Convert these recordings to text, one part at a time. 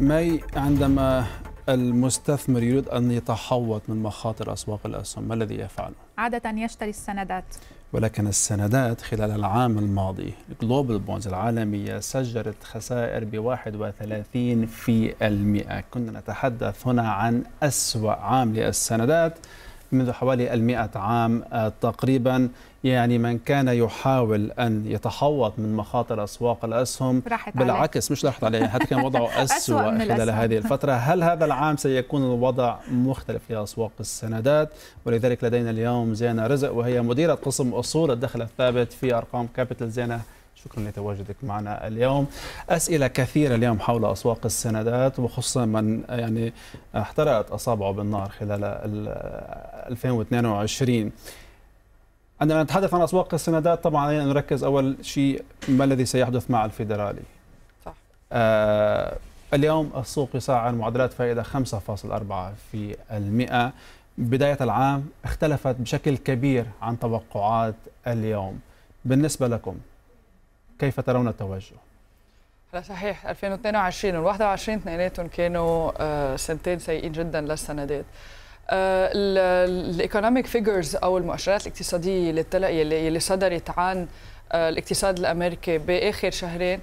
ماي عندما المستثمر يريد أن يتحوط من مخاطر أسواق الأسهم ما الذي يفعله؟ عادة يشتري السندات ولكن السندات خلال العام الماضي جلوبال بونز العالمية سجلت خسائر ب 31% كنا نتحدث هنا عن أسوأ عام للسندات منذ حوالي المئة عام آه، تقريبا يعني من كان يحاول أن يتحوط من مخاطر أسواق الأسهم راحت بالعكس عليك. مش راحت عليه حتى كان وضعه أسوأ خلال هذه الفترة هل هذا العام سيكون الوضع مختلف في أسواق السندات ولذلك لدينا اليوم زينة رزق وهي مديرة قسم أصول الدخل الثابت في أرقام كابيتال زينة شكرا لتواجدك معنا اليوم أسئلة كثيرة اليوم حول أسواق السندات وخصوصا من يعني احترقت أصابعه بالنار خلال 2022 عندما نتحدث عن أسواق السندات طبعا علينا أن نركز أول شيء ما الذي سيحدث مع الفيدرالي صح. آه اليوم السوق يسعر معدلات فائدة 5.4% بداية العام اختلفت بشكل كبير عن توقعات اليوم بالنسبة لكم كيف ترون التوجه؟ لا صحيح 2022 و21 اثنيناتهم كانوا آه، سنتين سيئين جدا للسندات آه، الايكونوميك فيجرز او المؤشرات الاقتصاديه اللي اللي صدرت عن آه، الاقتصاد الامريكي باخر شهرين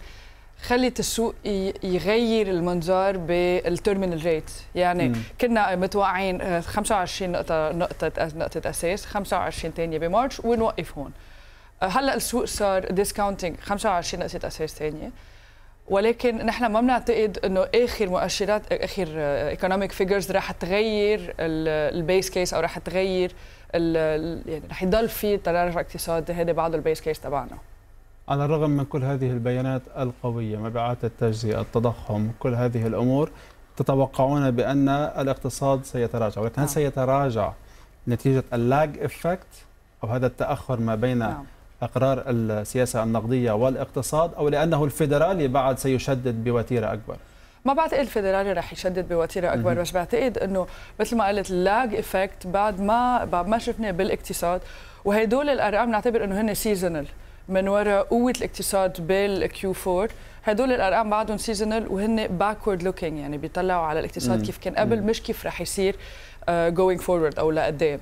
خلت السوق يغير المنظار بالترمينال ريت يعني مم. كنا متوقعين 25 نقطه نقطه نقطه اساس 25 ثانيه بمارش ونوقف هون هلا السوق صار ديسكاونتينج 25 نقطة اساس ثانيه ولكن نحن ما بنعتقد انه اخر مؤشرات اخر ايكونوميك آه، فيجرز رح تغير البيس كيس او رح تغير يعني رح يضل في تراجع اقتصادي هذا بعض البيس كيس تبعنا على الرغم من كل هذه البيانات القوية مبيعات التجزئة التضخم كل هذه الأمور تتوقعون بأن الاقتصاد سيتراجع ولكن هل آه. سيتراجع نتيجة اللاج إفكت أو هذا التأخر ما بين آه. أقرار السياسة النقدية والاقتصاد أو لأنه الفيدرالي بعد سيشدد بوتيرة أكبر؟ ما بعتقد إيه الفيدرالي رح يشدد بوتيره اكبر بس بعتقد انه مثل ما قلت اللاج افكت بعد ما بعد ما شفنا بالاقتصاد وهدول الارقام نعتبر انه هن سيزونال من وراء قوه الاقتصاد بالكيو 4 هدول الارقام بعدهم سيزونال وهن باكورد لوكينج يعني بيطلعوا على الاقتصاد كيف كان قبل مش كيف رح يصير جوينج آه، فورورد او لقدام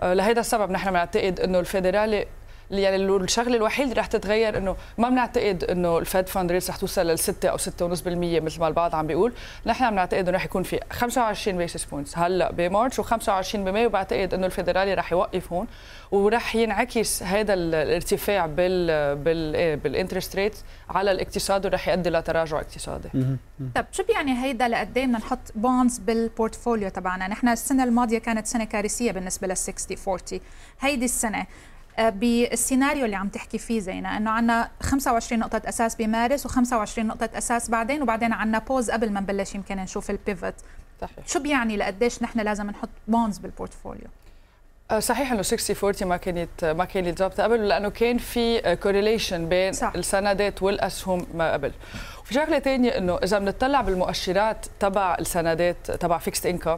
آه، لهذا السبب نحن بنعتقد انه الفيدرالي يعني الشغله الوحيده اللي رح تتغير انه ما بنعتقد انه الفيد فاند ريتس رح توصل لل 6 او 6.5% مثل ما البعض عم بيقول، نحن عم نعتقد انه رح يكون في 25 بيسس بوينتس هلا بمارس و25 بماي وبعتقد انه الفيدرالي رح يوقف هون ورح ينعكس هذا الارتفاع بال بال إيه، بالانترست ريت على الاقتصاد ورح يؤدي لتراجع اقتصادي. طيب شو بيعني هيدا لقد بدنا نحط بونز بالبورتفوليو تبعنا؟ نحن السنه الماضيه كانت سنه كارثيه بالنسبه لل 60 40 هيدي السنه بالسيناريو اللي عم تحكي فيه زينة أنه عنا 25 نقطة أساس بمارس و25 نقطة أساس بعدين وبعدين عنا بوز قبل ما نبلش يمكن نشوف البيفت صحيح. شو بيعني لقديش نحن لازم نحط بونز بالبورتفوليو آه، صحيح انه 60 40 ما كانت ما كانت ضابطه قبل لانه كان في كوريليشن بين صح. السندات والاسهم ما قبل وفي شغله ثانيه انه اذا بنطلع بالمؤشرات تبع السندات تبع فيكست انكم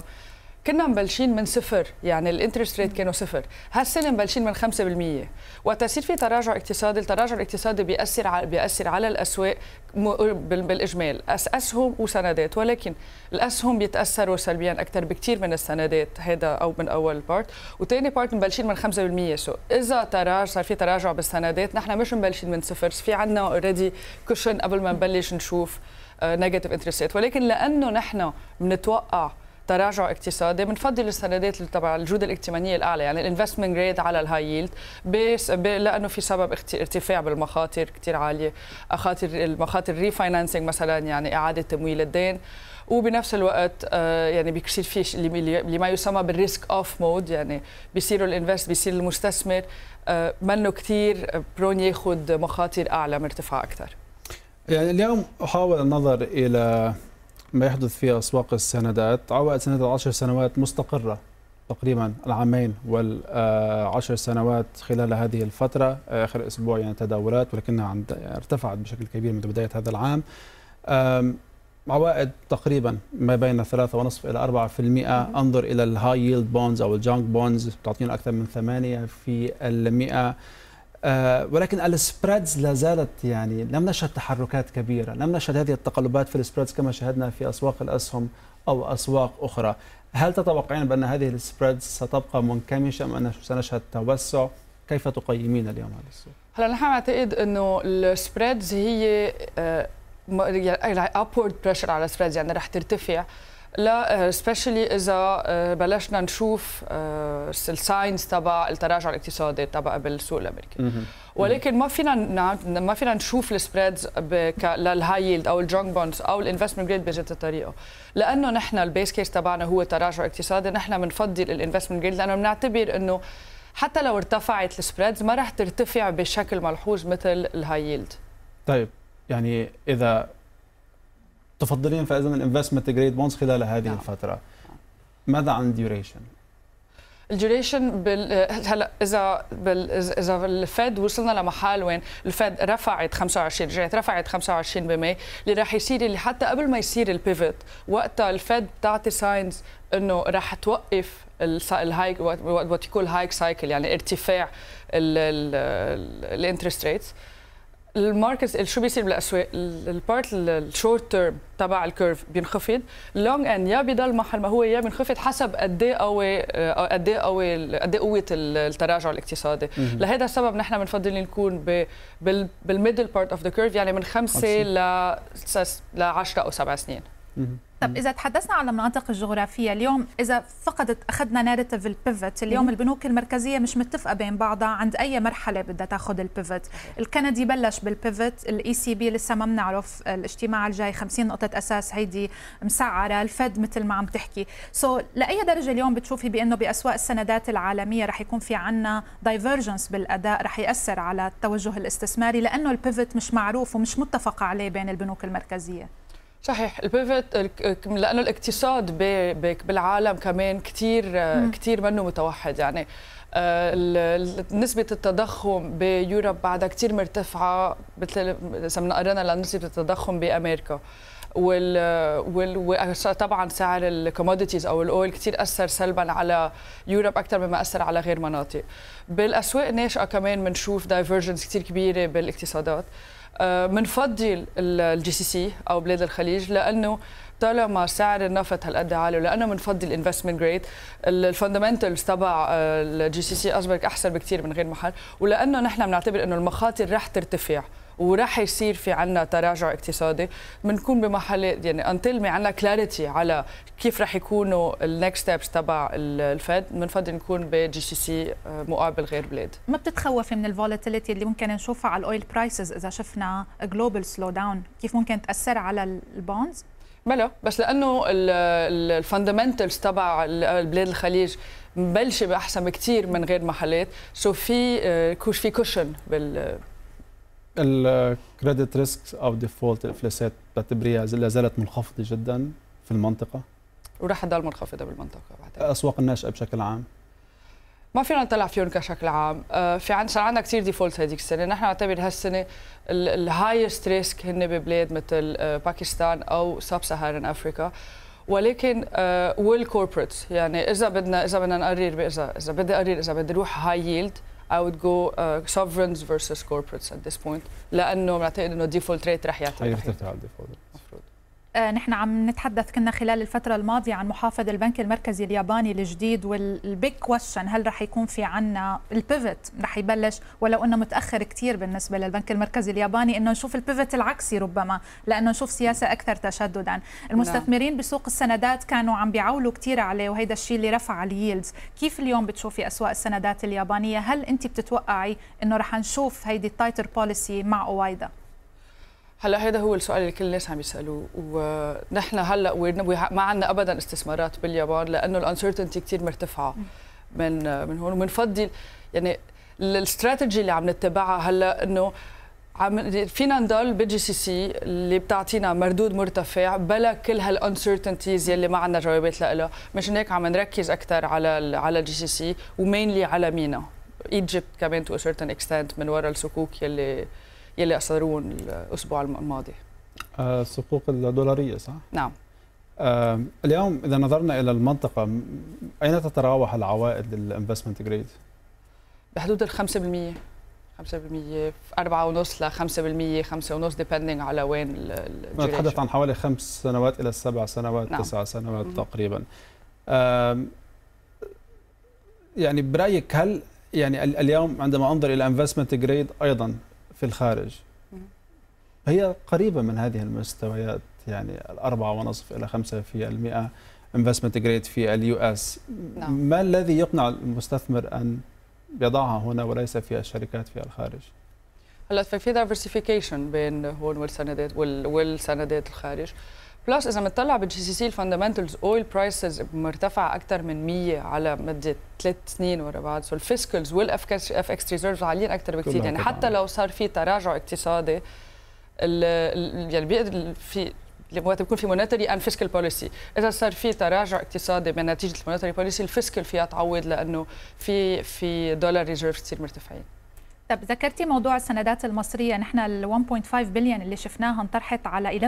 كنا مبلشين من صفر يعني الانترست ريت كانوا صفر هالسنه مبلشين من 5% وقت يصير في تراجع اقتصادي التراجع الاقتصادي بياثر على بياثر على الاسواق بالاجمال اسهم وسندات ولكن الاسهم بيتاثروا سلبيا اكثر بكثير من السندات هذا او من اول بارت وثاني بارت مبلشين من 5% سو اذا تراجع صار في تراجع بالسندات نحن مش مبلشين من صفر في عندنا اوريدي كوشن قبل ما نبلش نشوف نيجاتيف آه، انترست ولكن لانه نحن بنتوقع تراجع اقتصادي بنفضل السندات تبع الجوده الائتمانيه الاعلى يعني الانفستمنت جريد على الهاي ييلد بس لانه في سبب ارتفاع بالمخاطر كثير عاليه اخاطر المخاطر ريفاينانسينج مثلا يعني اعاده تمويل الدين وبنفس الوقت آه، يعني بيصير في لما يسمى بالريسك اوف مود يعني بيصيروا الانفست بيصير المستثمر آه، منه كثير برون ياخذ مخاطر اعلى مرتفعه اكثر يعني اليوم احاول النظر الى ما يحدث في أسواق السندات عوائد سندات العشر سنوات مستقرة تقريبا العامين والعشر سنوات خلال هذه الفترة آخر أسبوع يعني تداولات ولكنها عند ارتفعت بشكل كبير منذ بداية هذا العام عوائد تقريبا ما بين 3.5 إلى 4% انظر إلى الهاي ييلد بونز أو الجانك بونز تعطينا أكثر من 8% في المئة آه، ولكن السبريدز لا زالت يعني لم نشهد تحركات كبيره، لم نشهد هذه التقلبات في السبريدز كما شاهدنا في اسواق الاسهم او اسواق اخرى. هل تتوقعين بان هذه السبريدز ستبقى منكمشه ام ان سنشهد توسع؟ كيف تقيمين اليوم هذا السوق؟ هلا نحن اعتقد انه السبريدز هي آه، يعني ابورد بريشر على السبريدز يعني رح ترتفع لا سبيشلي آه، اذا آه، بلشنا نشوف آه، الساينز تبع التراجع الاقتصادي تبع بالسوق الامريكي ولكن ما فينا ما فينا نشوف السبريدز للهاي يلد او الجونج بونز او الانفستمنت جريد بهذه الطريقه لانه نحن البيس كيس تبعنا هو تراجع اقتصادي نحن بنفضل الانفستمنت جريد لانه بنعتبر انه حتى لو ارتفعت السبريدز ما راح ترتفع بشكل ملحوظ مثل الهاي يلد طيب يعني اذا تفضلين فاذا الانفستمنت جريد بونز خلال هذه نعم. الفتره ماذا عن الديوريشن الديوريشن بال هلا اذا بال اذا الفيد وصلنا لمحل وين الفيد رفعت 25 رجعت رفعت 25 اللي راح يصير اللي حتى قبل ما يصير البيفت وقتها الفيد بتعطي ساينز انه راح توقف الهايك وات كول هايك سايكل يعني ارتفاع الانترست ريتس ال الماركت شو بيصير بالاسواق البارت الشورت تيرم تبع الكيرف بينخفض اللونج اند يا بضل محل ما هو يا بينخفض حسب قد ايه قوي آه، قد ايه قوي قد ايه قوه التراجع الاقتصادي لهذا السبب نحن بنفضل نكون بالميدل بارت اوف ذا كيرف يعني من خمسه ل ل 10 او سبع سنين طب اذا تحدثنا عن المناطق الجغرافيه اليوم اذا فقدت اخذنا ناريتيف البيفت اليوم مم. البنوك المركزيه مش متفقه بين بعضها عند اي مرحله بدها تاخذ البيفت الكندي بلش بالبيفت الاي سي e بي لسه ما بنعرف الاجتماع الجاي 50 نقطه اساس هيدي مسعره الفد مثل ما عم تحكي سو so, لاي درجه اليوم بتشوفي بانه باسواق السندات العالميه رح يكون في عنا دايفرجنس بالاداء رح ياثر على التوجه الاستثماري لانه البيفت مش معروف ومش متفق عليه بين البنوك المركزيه صحيح البيفت لانه الاقتصاد بالعالم كمان كثير آه، كثير منه متوحد يعني آه، نسبة التضخم بيوروب بعدها كثير مرتفعة مثل سمنا قرنا لنسبة التضخم بأمريكا وال وال طبعا سعر الكوموديتيز او الاويل كثير اثر سلبا على يوروب اكثر مما اثر على غير مناطق بالاسواق الناشئه كمان بنشوف دايفرجنس كثير كبيره بالاقتصادات بنفضل آه، الجي سي سي او بلاد الخليج لانه طالما سعر النفط هالقد عالي لانه بنفضي الانفستمنت جريد الفاندمنتالز تبع آه، الجي سي سي اصبرك احسن بكثير من غير محل ولانه نحن بنعتبر انه المخاطر رح ترتفع وراح يصير في عنا تراجع اقتصادي بنكون بمحل يعني انتل ما عنا كلاريتي على كيف راح يكونوا النكست ستيبس تبع الفيد بنفضل نكون بجي سي سي مقابل غير بلاد ما بتتخوفي من الفولاتيليتي اللي ممكن نشوفها على الاويل برايسز اذا شفنا جلوبال سلو داون كيف ممكن تاثر على البونز بلا بس لانه الفاندمنتالز تبع بلاد الخليج مبلشه باحسن بكثير من غير محلات سو في آه، كوش في كوشن بال الكريدت ريسك او ديفولت الافلاسات تعتبريها لا زالت منخفضه جدا في المنطقه وراح تضل منخفضه بالمنطقه بعدين الاسواق الناشئه بشكل عام ما فينا نطلع فيهم كشكل عام آه، في عند صار عندنا كثير ديفولت هذيك السنه نحن نعتبر هالسنه الهايست ريسك هن ببلاد مثل آه، باكستان او ساب سهارن افريكا ولكن كوربريتس آه، يعني اذا بدنا اذا بدنا نقرر اذا اذا بدي اقرر اذا بدي اروح هاي ييلد I would go uh, sovereigns versus corporates at this point لانه بعتقد انه الديفولت ريت رح يعتمد رح يعتمد على الديفولت آه، نحن عم نتحدث كنا خلال الفترة الماضية عن محافظ البنك المركزي الياباني الجديد والبيج كويشن هل رح يكون في عنا البيفت رح يبلش ولو انه متأخر كثير بالنسبة للبنك المركزي الياباني انه نشوف البيفت العكسي ربما لانه نشوف سياسة اكثر تشددا نعم. المستثمرين بسوق السندات كانوا عم بيعولوا كثير عليه وهيدا الشيء اللي رفع اليلدز كيف اليوم بتشوفي اسواق السندات اليابانية هل انت بتتوقعي انه رح نشوف هيدي التايتر بوليسي مع اوايدا هلا هذا هو السؤال اللي كل الناس عم يسالوه ونحن هلا ما عندنا ابدا استثمارات باليابان لانه الانسرتينتي كثير مرتفعه من من هون وبنفضل يعني الاستراتيجي اللي عم نتبعها هلا انه عم فينا نضل بالجي سي سي اللي بتعطينا مردود مرتفع بلا كل هالانسرتينتيز يلي ما عندنا جوابات لها مشان هيك عم نركز اكثر على على الجي سي سي ومينلي على مينا ايجيبت كمان تو سيرتن اكستنت من وراء الصكوك يلي يلي اصدروهم الاسبوع الماضي آه، الصفوف الدولاريه صح نعم آه، اليوم اذا نظرنا الى المنطقه اين تتراوح العوائد للانفستمنت جريد بحدود ال 5% 5% 4.5 ل 5% 5.5 ديبندنج على وين نتحدث عن حوالي خمس سنوات الى سبع سنوات نعم. تسع سنوات مم. تقريبا يعني برايك هل يعني اليوم عندما انظر الى انفستمنت جريد ايضا في الخارج هي قريبة من هذه المستويات يعني الأربعة ونصف إلى خمسة في المئة investment grade في اليو اس نعم. ما الذي يقنع المستثمر أن يضعها هنا وليس في الشركات في الخارج؟ هلا في دايفرسيفيكيشن بين هون والسندات والسندات الخارج بلس اذا بنطلع بالجي سي سي الفاندمنتالز اويل برايسز مرتفع اكثر من 100 على مده ثلاث سنين ورا بعض سو الفيسكلز والاف اكس ريزيرفز عاليين اكثر بكثير يعني حتى لو صار في تراجع اقتصادي يعني بيقدر في وقت بيكون في مونيتري اند فيسكال بوليسي، اذا صار في تراجع اقتصادي بنتيجه المونيتري بوليسي الفيسكال فيها تعوض لانه في في دولار ريزيرف تصير مرتفعين. طب ذكرتي موضوع السندات المصريه نحن ال 1.5 بليون اللي شفناها انطرحت على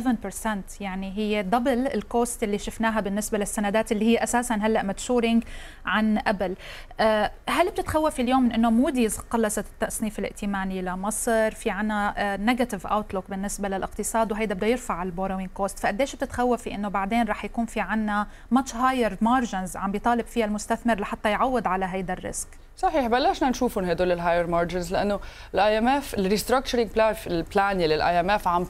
11% يعني هي دبل الكوست اللي شفناها بالنسبه للسندات اللي هي اساسا هلا ماتشورينج عن قبل آه، هل بتتخوفي اليوم من انه موديز قلصت التصنيف الائتماني لمصر في عنا نيجاتيف آه، اوتلوك بالنسبه للاقتصاد وهيدا بده يرفع البوروين كوست فقديش بتتخوفي انه بعدين رح يكون في عنا ماتش هاير مارجنز عم بيطالب فيها المستثمر لحتى يعوض على هيدا الريسك صحيح بلشنا نشوفهم هدول الهاير مارجنز لانه انه الاي ام اف الريستراكشرنج بلان يلي الاي ام اف عم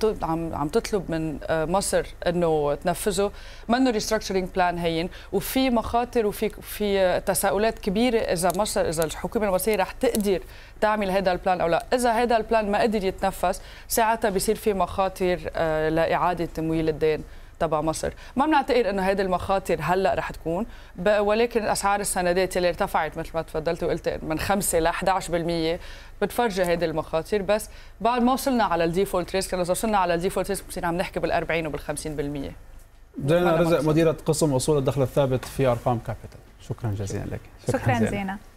عم تطلب من آه، مصر انه تنفذه منه ريستراكشرنج بلان هين وفي مخاطر وفي في تساؤلات كبيره اذا مصر اذا الحكومه المصريه رح تقدر تعمل هذا البلان او لا اذا هذا البلان ما قدر يتنفذ ساعتها بصير في مخاطر آه، لاعاده تمويل الدين تبع مصر ما بنعتقد انه هذه المخاطر هلا رح تكون ولكن اسعار السندات اللي ارتفعت مثل ما تفضلت وقلت من 5 ل 11% بتفرجي هذه المخاطر بس بعد ما وصلنا على الديفولت ريسك يعني اذا وصلنا على الديفولت ريسك بصير عم نحكي بال 40 وبال 50% دينا رزق مديره قسم اصول الدخل الثابت في ارقام كابيتال شكرا جزيلا لك شكرا, شكرا زينه, زينة.